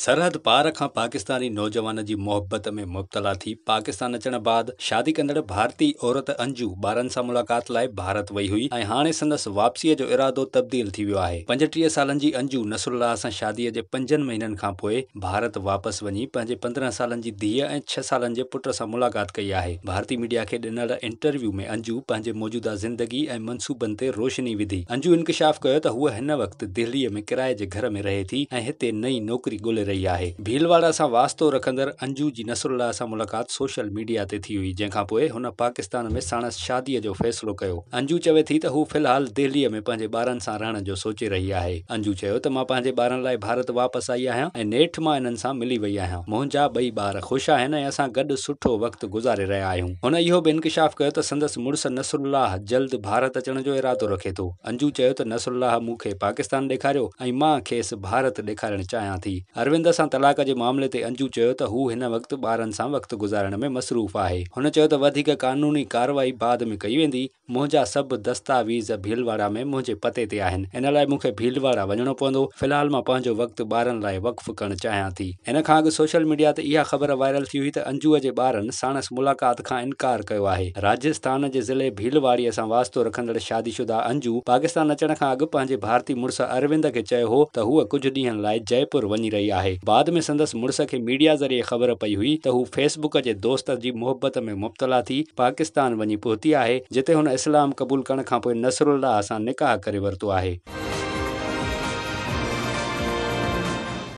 सरहद पार खां पाकिस्तानी नौजवान की मोहब्बत में मुबतला थी पाकिस्तान अचण बाद शादी कंदड़ भारतीय औरत अंजू ॿारनि मुलाक़ात लाइ भारत वही हुई ऐं हाणे वापसी वापसीअ जो इरादो तब्दील है वियो साल की सालनि जी अंजू नसरुल्ला सां शादीअ जे पंजनि महीननि खां भारत वापस वञी पंद्रह साल की जी ए छह साल के पुट से मुलाक़ात कई है भारतीय मीडिया के ॾिनल इंटरव्यू में अंजू पंहिंजे मौजूदा ज़िंदगी ऐं मनसूबनि ते रोशनी विधी अंजू इंकशाफ़ कयो त हूअ में किराए के घर में रहे थी ऐं नई नौकरी ॻोल्हे रही आहे भीलवाड़ा सां वास्तो रखंदड़ अंजू जी नसरुल्ला सां मुलाक़ात सोशल मीडिया ते थी हुई जंहिंखां पोइ पाकिस्तान में साणस शादीअ जो फ़ैसिलो कयो अंजू चवे थी त फ़िलहाल दिल्लीअ में पंहिंजे ॿारनि रहण जो सोचे रही आहे अंजू चयो त भारत वापसि आई आहियां ऐं नेठि मां मिली वही आहियां मुंहिंजा ॿई ॿार ख़ुशि आहिनि ऐं असां गॾु सुठो वक़्तु गुज़ारे रहिया आहियूं हुन इहो बि इनकशाफ़ कयो त संदसि नसरुल्लाह जल्द भारत अचण जो इरादो रखे थो अंजू चयो त नसरुल्लाह मूंखे पाकिस्तान ॾेखारियो ऐं भारत ॾेखारणु चाहियां थी अरविंद ंद सां तलाक जे मामले ते अंजू चयो त हू हिन वक़्तु ॿारनि सां वक़्तु गुज़ारण में मसरूफ़ आहे हुन चयो त वधीक कानूनी कारवाई बाद में कई वेंदी मुंहिंजा सभु दस्तावेज़ भीलवाड़ा में मुंहिंजे पते ते आहिनि इन लाइ मूंखे भीलवाड़ा वञणो पवंदो फ़िलहाल मां पंहिंजो वक़्तु ॿारनि लाइ वक़ु करणु चाहियां थी हिन खां अॻु सोशल मीडिया ते इहा ख़बर वायरल थी हुई त अंजूअ जे ॿारनि साणस मुलाक़ात खां इनकार कयो आहे राजस्थान जे ज़िले भीलवाड़ीअ सां वास्तो रखंदड़ शादीशुदा अंजू पाकिस्तान अचण खां अॻु पंहिंजे भारतीय मुड़ुसु अरविंद खे चयो हो त हूअ कुझु ॾींहनि लाइ जयपुर वञी रही आहे आहे बाद में संदसि मुड़ुस खे मीडिया ज़रिए ख़बर पई हुई त हू फेसबुक जे दोस्त जी मुहबत में मुबतला थी पाकिस्तान वञी पहुती आहे जिते हुन इस्लाम क़बूल करण खां पोइ नसरुल्ला सां निकाह करे वरितो आहे